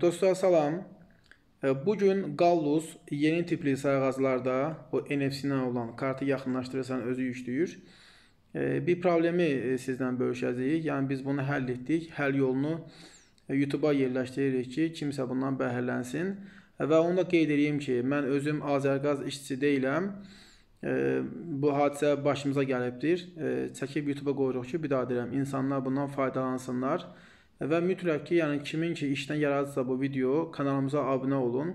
Dostlar salam. Bu gün Gallus yeni tipli sayğaclarda o NFC-dən olan kartı yaxınlaşdırırsan özü yükləyir. Bir problemi e, sizlə bölüşəcəyik. Yəni biz bunu həll etdik. Həll yolunu e, YouTube-a yerləşdiririk ki, kimsə bundan bəhrələnsin. Və onu da qeyd edeyim ki, mən özüm Azərqaz işçisi deyiləm. Bu hadisə başımıza gəlibdir. Çəkib YouTube-a qoyuruq ki, bir daha deyirəm, insanlar bundan faydalansınlar. Və mütləq ki, yəni kimin ki işdən yaradısa bu video, kanalımıza abunə olun.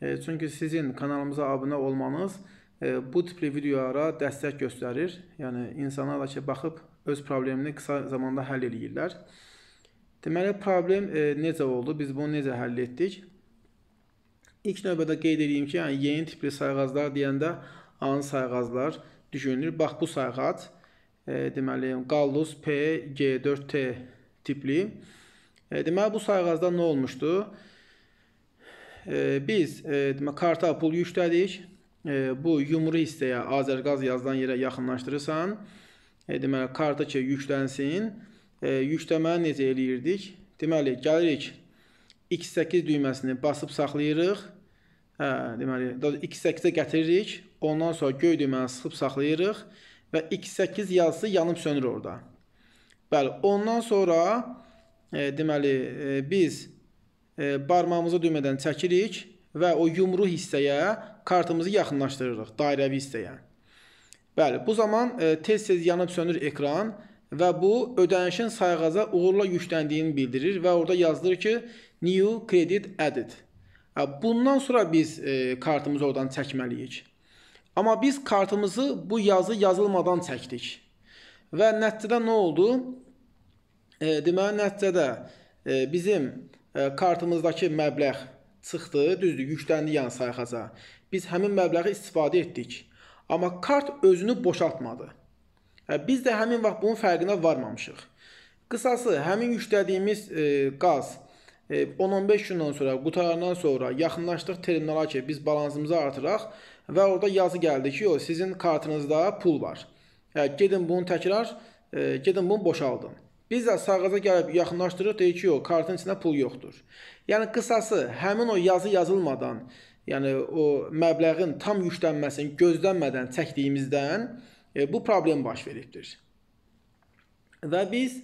E, çünki sizin kanalımıza abunə olmanız e, bu tipli videolara dəstək göstərir. Yəni insanlar da ki baxıb öz problemini qısa zamanda həll eləyirlər. Deməli problem e, necə oldu? Biz bunu necə həll etdik? İlk növbədə qeyd edeyim ki, yəni yeni tipli sayğaclar deyəndə an sayğaclar düşünülür. Bax bu sayğac e, deməli Gallus P G4T tipli. E, deməli bu sayğacda nə olmuşdu? E, biz e, demə karta pul yükləyirdik. Bu yumru hissəyə Azərqaz yazılan yerə yaxınlaşdırırsan, deməli karta ki yüklənsin. Yükləməni necə eləyirdik? Deməli gəlirik X8 düyməsini basıb saxlayırıq. Hə, deməli X8-ə gətiririk. Ondan sonra göy düyməni sıxıb saxlayırıq və X8 yazısı yanıb sönür orada. Bəli, ondan sonra e, deməli e, biz e, barmağımızı düymədən çəkirik və o yumru hissəyə kartımızı yaxınlaşdırırıq, dairəvi hissəyə. Bəli, bu zaman e, tez-tez yanıb sönür ekran və bu ödənişin sayğaca uğurla yükləndiyini bildirir və orada yazılır ki, new credit added. E, bundan sonra biz e, kartımızı oradan çəkməliyik. Amma biz kartımızı bu yazı yazılmadan çəkdik. Və nəticədə nə oldu? E, deməli, nəticədə e, bizim e, kartımızdakı məbləğ çıxdı, düzdür, yükləndi yan yəni sayxaca. Biz həmin məbləği istifadə etdik. Amma kart özünü boşaltmadı. E, biz də həmin vaxt bunun fərqinə varmamışıq. Qısası, həmin yüklədiyimiz e, qaz e, 10-15 gündən sonra qutarandan sonra yaxınlaşdıq terminala ki, biz balansımızı artıraq və orada yazı gəldi ki, o sizin kartınızda pul var. Yəni, gedin bunu təkrar, e, gedin bunu boşaldın. Biz də sağaca gəlib yaxınlaşdırırıq, deyir ki, yox, kartın içində pul yoxdur. Yəni qısası, həmin o yazı yazılmadan, yəni o məbləğin tam yüklənməsini gözlənmədən çəkdiyimizdən e, bu problem baş veribdir. Və biz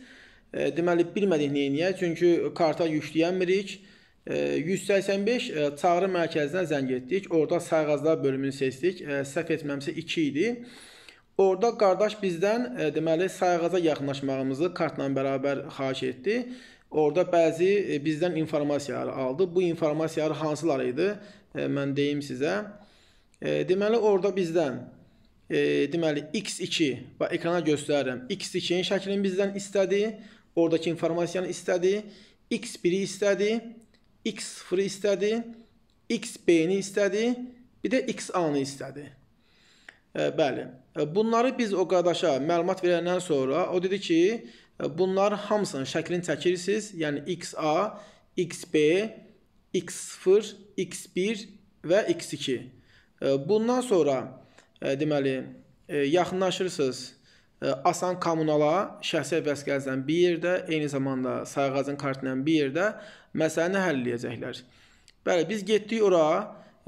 e, deməli bilmədik nə edəyə, çünki karta yükləyənmirik. E, 185 e, çağrı mərkəzinə zəng etdik. Orda sayğaclar bölümünü seçdik. E, səhv etməmsə 2 idi. Orda qardaş bizdən e, deməli sayğaca yaxınlaşmağımızı kartla bərabər xahiş etdi. Orda bəzi e, bizdən informasiyalar aldı. Bu informasiyalar hansılar idi? E, mən deyim sizə. E, deməli orada bizdən e, deməli x2 və ekrana göstərirəm. x2-nin şəklini bizdən istədi. Oradakı informasiyanı istədi. x1-i istədi. x0-ı istədi. xb-ni istədi. Bir də x a-nı istədi. Hə, bəli. Hə, bunları biz o qardaşa məlumat verəndən sonra o dedi ki, hə, bunlar hamısının şəklini çəkirsiz, yəni XA, XB, X0, X1 və X2. Bundan sonra deməli yaxınlaşırsınız asan kommunala, şəxsiyyət vəsiqəsindən bir yerdə, eyni zamanda sayğacın kartından bir yerdə məsələni həll edəcəklər. Bəli, biz getdik ora,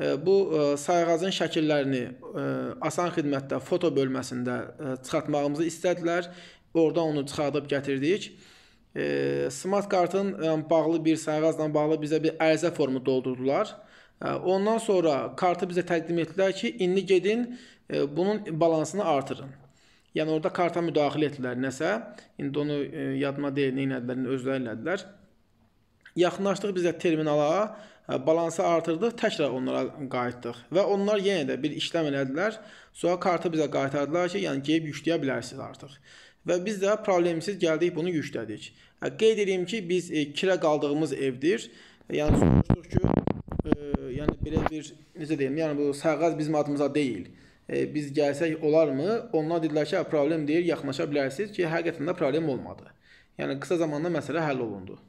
E, bu e, sayğacın şəkillərini e, asan xidmətdə foto bölməsində çıxartmağımızı istədilər. Orda onu çıxardıb gətirdik. Smart kartın bağlı bir sayğacla bağlı bizə bir ərizə formu doldurdular. Ondan sonra kartı bizə təqdim etdilər ki, indi gedin bunun balansını artırın. Yəni orada karta müdaxilə etdilər nəsə. İndi onu yadıma deyil, nə etdilər, özləri elədilər yaxınlaşdıq biz də terminala, e, balansı artırdıq, təkrar onlara qayıtdıq və onlar yenə də bir işləm elədilər. Sonra kartı bizə qaytardılar ki, yəni geyib yükləyə bilərsiniz artıq. Və biz də problemsiz gəldik, bunu yüklədik. E, qeyd edeyim ki, biz e, kirə qaldığımız evdir. E, yəni soruşduq ki, e, yəni belə bir necə deyim, yəni bu sərğəz bizim adımıza deyil. E, biz gəlsək olarmı? Onlar dedilər ki, problem deyil, yaxınlaşa bilərsiniz ki, həqiqətən də problem olmadı. Yəni qısa zamanda məsələ həll olundu.